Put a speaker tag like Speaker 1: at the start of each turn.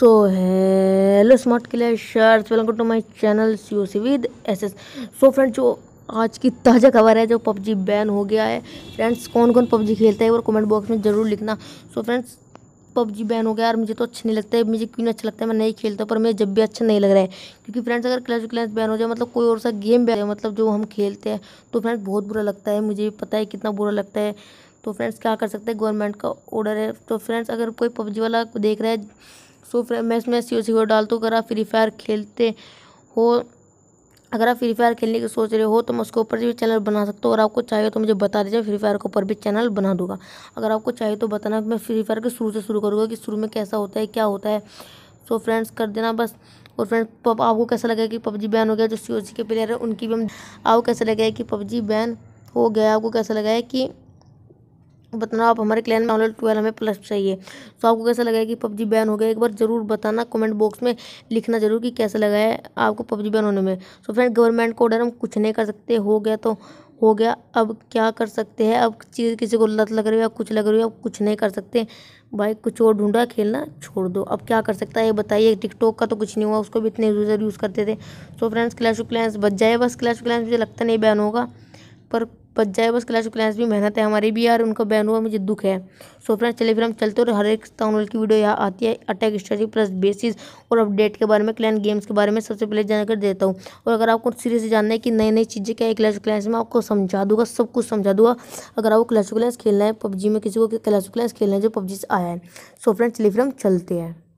Speaker 1: so hello smart clear welcome to my channel C O C with S S so friends जो आज की ताज़ा खबर है जो पबजी बैन हो गया है फ्रेंड्स कौन कौन पबजी खेलता है और कमेंट बॉक्स में ज़रूर लिखना so so, friends PUBG ban हो गया यार मुझे तो अच्छा नहीं लगता है मुझे क्यों अच्छा लगता है मैं नहीं खेलता पर मुझे जब भी अच्छा नहीं लग रहा है क्योंकि फ्रेंड्स अगर क्लैश क्लैश बैन हो जाए मतलब कोई और सा गेम बैन मतलब जो हम खेलते हैं तो फ्रेंड्स बहुत बुरा लगता है मुझे भी पता है कितना बुरा लगता है तो फ्रेंड्स क्या कर सकते हैं गवर्नमेंट का ऑर्डर है तो फ्रेंड्स अगर कोई पबजी वाला देख रहा है सो मैं इसमें सी ओ सी को डाल हूँ अगर आप फ्री फायर खेलते हो अगर आप फ्री फायर खेलने की सोच रहे हो तो मैं उसके ऊपर भी चैनल बना सकता हूँ अगर आपको चाहिए तो मुझे बता दीजिए फ्री फायर के ऊपर भी चैनल बना दूंगा अगर आपको चाहिए तो बताना मैं फ्री फायर के शुरू से शुरू करूँगा कि शुरू में कैसा होता है क्या होता है सो फ्रेंड्स कर देना बस और फ्रेंड्स आपको कैसा लगा कि पबजी बैन हो गया जो सी के प्लेयर है उनकी भी हम आपको कैसा लगा कि पबजी बैन हो गया आपको कैसा लगा है कि बताना आप हमारे क्लैन में ऑनलाइन ट्वेल्व हमें प्लस चाहिए तो आपको कैसा लगा कि पबजी बैन हो गया एक बार ज़रूर बताना कमेंट बॉक्स में लिखना जरूर कि कैसा लगा है आपको पबजी बैन होने में सो फ्रेंड गवर्नमेंट को ऑर्डर हम कुछ नहीं कर सकते हो गया तो हो गया अब क्या कर सकते हैं अब चीज़ किसी को लत लग रही है कुछ लग रही है अब कुछ नहीं कर सकते भाई कुछ और ढूंढा खेलना छोड़ दो अब क्या कर सकता है ये बताइए टिकटॉक का तो कुछ नहीं हुआ उसको भी इतने यूज़र यूज़ करते थे so friends clash of clans बच जाए बस क्लैश ऑफ क्लैंस मुझे लगता नहीं बैन होगा पर बच जाए बस क्लास क्लास भी मेहनत है हमारी भी यार उनका बैन हुआ मुझे दुख है सो फ्रेंड्स चलिए फिर हम चलते और हर एक टाउन की वीडियो यहाँ आती है अटैक स्ट्रेटी प्लस बेसिस और अपडेट के बारे में क्लैन गेम्स के बारे में सबसे पहले जानकर देता हूँ और अगर आपको सीरियस जानना है कि नई नई चीज़ें क्या है क्लास क्लास में आपको समझा दूंगा सब कुछ समझा दूंगा अगर आपको क्लास क्लास खेलना है पबजी में किसी को क्लास क्लास खेलना है जो पबजी से आया है सो फ्रेंड्स चले फिर हम चलते हैं